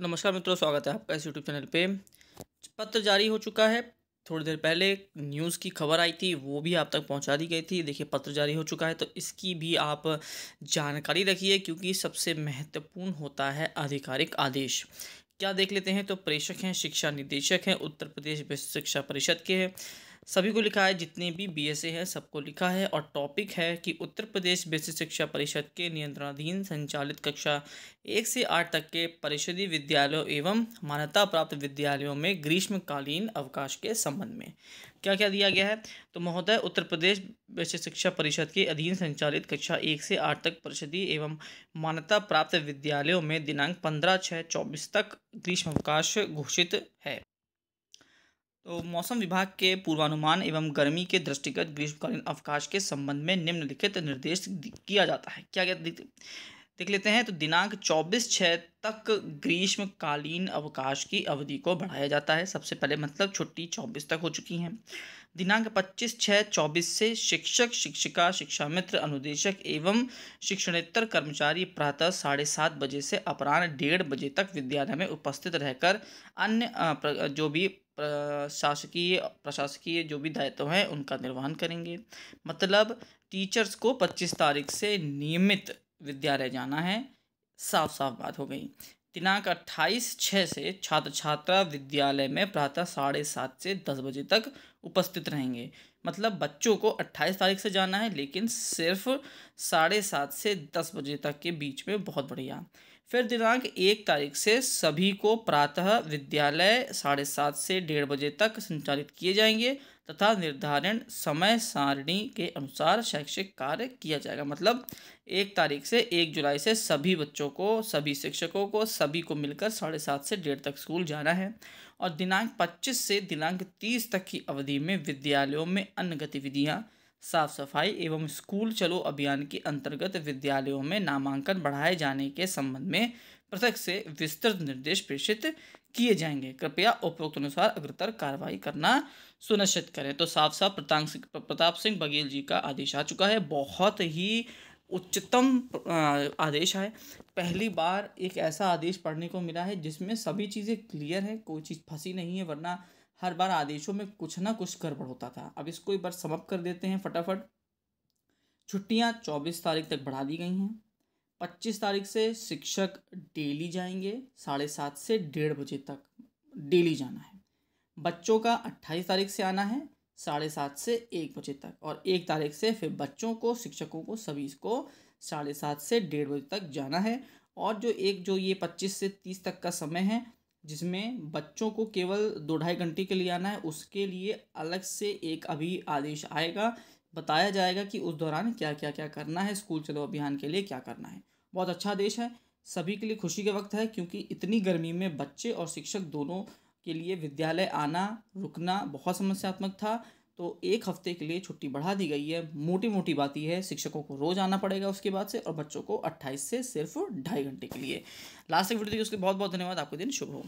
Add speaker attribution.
Speaker 1: नमस्कार मित्रों स्वागत है आपका इस यूट्यूब चैनल पे पत्र जारी हो चुका है थोड़ी देर पहले न्यूज़ की खबर आई थी वो भी आप तक पहुंचा दी गई थी देखिए पत्र जारी हो चुका है तो इसकी भी आप जानकारी रखिए क्योंकि सबसे महत्वपूर्ण होता है आधिकारिक आदेश क्या देख लेते हैं तो प्रेषक हैं शिक्षा निदेशक हैं उत्तर प्रदेश विश्व शिक्षा परिषद के हैं सभी को लिखा है जितने भी बी एस ए हैं सबको लिखा है और टॉपिक है कि उत्तर प्रदेश बेसिक शिक्षा परिषद के नियंत्रणाधीन संचालित कक्षा एक से आठ तक के परिषदीय विद्यालयों एवं मान्यता प्राप्त विद्यालयों में ग्रीष्मकालीन अवकाश के संबंध में क्या क्या दिया गया है तो महोदय उत्तर प्रदेश बेसिक शिक्षा परिषद के अधीन संचालित कक्षा एक से आठ तक परिषदीय एवं मान्यता प्राप्त विद्यालयों में दिनांक पंद्रह छः चौबीस तक अवकाश घोषित है तो मौसम विभाग के पूर्वानुमान एवं गर्मी के दृष्टिगत ग्रीष्मकालीन अवकाश के संबंध में निम्नलिखित निर्देश किया जाता है क्या क्या देख लेते हैं तो दिनांक 24 छः तक ग्रीष्मकालीन अवकाश की अवधि को बढ़ाया जाता है सबसे पहले मतलब छुट्टी 24 तक हो चुकी है दिनांक 25 छः 24 से शिक्षक शिक्षिका शिक्षा मित्र अनुदेशक एवं शिक्षणेतर कर्मचारी प्रातः साढ़े सात बजे से अपराह्न डेढ़ बजे तक विद्यालय में उपस्थित रहकर अन्य जो भी प्रशासकीय प्रशासकीय जो भी दायित्व हैं उनका निर्वहन करेंगे मतलब टीचर्स को पच्चीस तारीख से नियमित विद्यालय जाना है साफ साफ बात हो गई दिनांक अट्ठाईस छः से छात्र छात्रा विद्यालय में प्रातः साढ़े सात से दस बजे तक उपस्थित रहेंगे मतलब बच्चों को अट्ठाईस तारीख से जाना है लेकिन सिर्फ साढ़े सात से दस बजे तक के बीच में बहुत बढ़िया फिर दिनांक एक तारीख से सभी को प्रातः विद्यालय साढ़े सात से डेढ़ बजे तक संचालित किए जाएंगे तथा निर्धारण समय सारणी के अनुसार शैक्षिक कार्य किया जाएगा मतलब एक तारीख से एक जुलाई से सभी बच्चों को सभी शिक्षकों को सभी को मिलकर साढ़े सात से डेढ़ तक स्कूल जाना है और दिनांक पच्चीस से दिनांक तीस तक की अवधि में विद्यालयों में अन्य गतिविधियाँ साफ सफाई एवं स्कूल चलो अभियान के अंतर्गत विद्यालयों में नामांकन बढ़ाए जाने के संबंध में पृथक से विस्तृत निर्देश प्रेषित किए जाएंगे कृपया उपरोक्त अनुसार अग्रतर कार्रवाई करना सुनिश्चित करें तो साफ साफ प्रताप सिंह बघेल जी का आदेश आ चुका है बहुत ही उच्चतम आदेश है पहली बार एक ऐसा आदेश पढ़ने को मिला है जिसमें सभी चीज़ें क्लियर हैं कोई चीज़ फंसी नहीं है वरना हर बार आदेशों में कुछ ना कुछ गड़बड़ होता था अब इसको एक बार समप कर देते हैं फटाफट छुट्टियां 24 तारीख तक बढ़ा दी गई हैं 25 तारीख से शिक्षक डेली जाएंगे साढ़े सात से डेढ़ बजे तक डेली जाना है बच्चों का 28 तारीख से आना है साढ़े सात से एक बजे तक और एक तारीख से फिर बच्चों को शिक्षकों को सभी को साढ़े सात से डेढ़ बजे तक जाना है और जो एक जो ये पच्चीस से तीस तक का समय है जिसमें बच्चों को केवल दो ढाई घंटे के लिए आना है उसके लिए अलग से एक अभी आदेश आएगा बताया जाएगा कि उस दौरान क्या क्या क्या करना है स्कूल चलो अभियान के लिए क्या करना है बहुत अच्छा आदेश है सभी के लिए खुशी का वक्त है क्योंकि इतनी गर्मी में बच्चे और शिक्षक दोनों के लिए विद्यालय आना रुकना बहुत समस्यात्मक था तो एक हफ्ते के लिए छुट्टी बढ़ा दी गई है मोटी मोटी बात यह है शिक्षकों को रोज आना पड़ेगा उसके बाद से और बच्चों को अट्ठाईस से सिर्फ ढाई घंटे के लिए लास्ट एक वीडियो देखिए उसके बहुत बहुत धन्यवाद आपका दिन शुभ हो